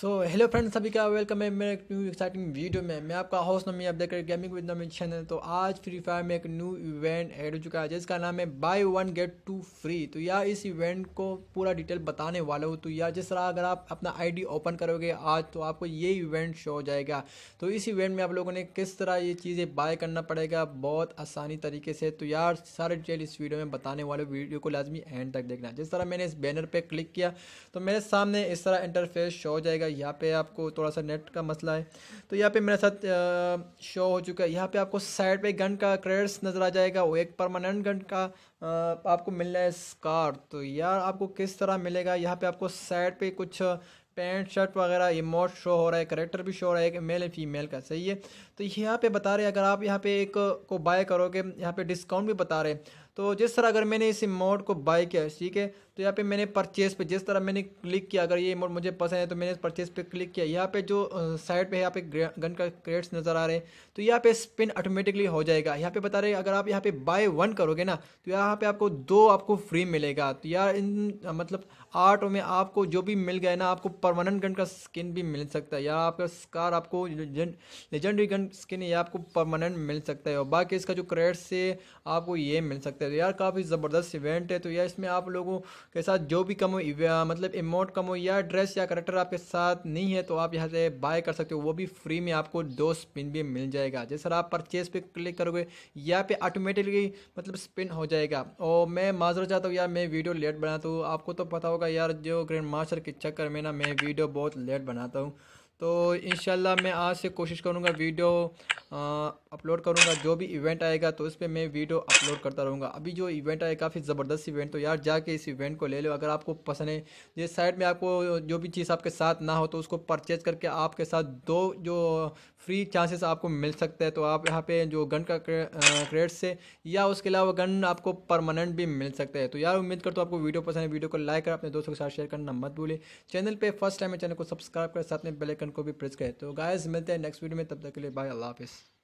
so hello friends सभी का welcome है मेरे एक न्यू एक्साइटिंग वीडियो में मैं आपका हाउस नमी आप देख रहे गेमिंग विद नमी चैनल तो आज फ्री फायर में एक न्यू इवेंट ऐड हो चुका है जिसका नाम है buy one get two free तो यह इस इवेंट को पूरा डिटेल बताने वाला हूँ तो या जिस तरह अगर आप अपना आईडी ओपन करोगे आज तो आपको ये इवेंट शो हो जाएगा तो इस इवेंट में आप लोगों ने किस तरह ये चीज़ें बाय करना पड़ेगा बहुत आसानी तरीके से तो यार सारे डिटेल इस वीडियो में बताने वाले वीडियो को लाजमी एंड तक देखना जिस तरह मैंने इस बैनर पर क्लिक किया तो मेरे सामने इस तरह इंटरफेस शो हो जाएगा जाएगा यहाँ पे आपको थोड़ा सा नेट का मसला है तो यहाँ पे मेरे साथ शो हो चुका है यहाँ पे आपको साइड पे गन का क्रेड्स नज़र आ जाएगा वो एक परमानेंट गन का आपको मिलना है स्कार तो यार आपको किस तरह मिलेगा यहाँ पे आपको साइड पे कुछ पैंट शर्ट वगैरह इमोट शो हो रहा है करेक्टर भी शो हो रहा है एक मेल एंड फीमेल का सही है तो यहाँ पे बता रहे हैं अगर आप यहाँ पे एक को बाय करोगे यहाँ पे डिस्काउंट भी बता रहे हैं तो जिस तरह अगर मैंने इस इमोट को बाय किया ठीक है तो यहाँ पे मैंने परचेस पे जिस तरह मैंने क्लिक किया अगर ये इमोट मुझे पसंद है तो मैंने परचेस पे क्लिक किया यहाँ पे जो साइड पे यहाँ पे गन का क्रेट्स नज़र आ रहे हैं तो यहाँ पे स्पिन ऑटोमेटिकली हो जाएगा यहाँ पे बता रहे अगर आप यहाँ पे बाय वन करोगे ना तो यहाँ पे आपको दो आपको फ्री मिलेगा तो यार इन मतलब आर्ट में आपको जो भी मिल गया ना आपको परमानेंट गन का स्किन भी मिल सकता है या आपका स्कार आपको लेजेंडरी गन स्किन या आपको परमानेंट मिल सकता है और बाकी इसका जो क्रेट्स है आपको ये मिल सकता है है यार काफ़ी ज़बरदस्त इवेंट है तो यार इसमें आप लोगों के साथ जो भी कम हो मतलब इमोट कम हो या ड्रेस या करेक्टर आपके साथ नहीं है तो आप यहाँ से बाय कर सकते हो वो भी फ्री में आपको दो स्पिन भी मिल जाएगा जैसे आप परचेज पर क्लिक करोगे यहाँ पे ऑटोमेटिकली मतलब स्पिन हो जाएगा और मैं माजर चाहता हूँ यार मैं वीडियो लेट बनाता हूँ आपको तो पता होगा यार जो ग्रैंड मास्टर के चक्कर में ना मैं वीडियो बहुत लेट बनाता हूँ तो इन मैं आज से कोशिश करूँगा वीडियो अपलोड करूँगा जो भी इवेंट आएगा तो उस पर मैं वीडियो अपलोड करता रहूँगा अभी जो इवेंट आए काफ़ी ज़बरदस्त इवेंट तो यार जाके इस इवेंट को ले लो अगर आपको पसंद है जिस साइड में आपको जो भी चीज़ आपके साथ ना हो तो उसको परचेज करके आपके साथ दो जो फ्री चांसेस आपको मिल सकते हैं तो आप यहाँ पे जो गन का क्रेड से या उसके अलावा गन आपको परमानेंट भी मिल सकते हैं तो यार उम्मीद करता तो आपको वीडियो पसंद है वीडियो को लाइक कर अपने दोस्तों के साथ शेयर करना मत भूलें चैनल पर फर्स्ट टाइम है चैनल को सब्सक्राइब कर साथ में बेलेकन बटन को भी प्रेस करें तो गायस मिलते हैं नेक्स्ट वीडियो में तब तक के लिए बाय अल्लाह हाफिज़